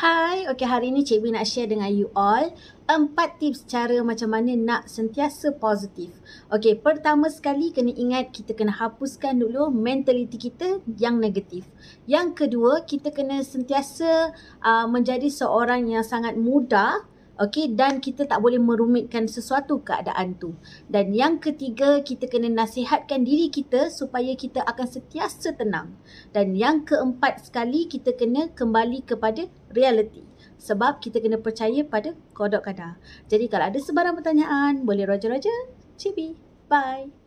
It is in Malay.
Hai, okay hari ni Cikgu nak share dengan you all empat tips cara macam mana nak sentiasa positif. Okay, pertama sekali kena ingat kita kena hapuskan dulu mentaliti kita yang negatif. Yang kedua, kita kena sentiasa uh, menjadi seorang yang sangat mudah Okey dan kita tak boleh merumitkan sesuatu keadaan tu. Dan yang ketiga kita kena nasihatkan diri kita supaya kita akan sentiasa tenang. Dan yang keempat sekali kita kena kembali kepada realiti. Sebab kita kena percaya pada kodok kadar. Jadi kalau ada sebarang pertanyaan boleh roja-roja. Cibi. Bye.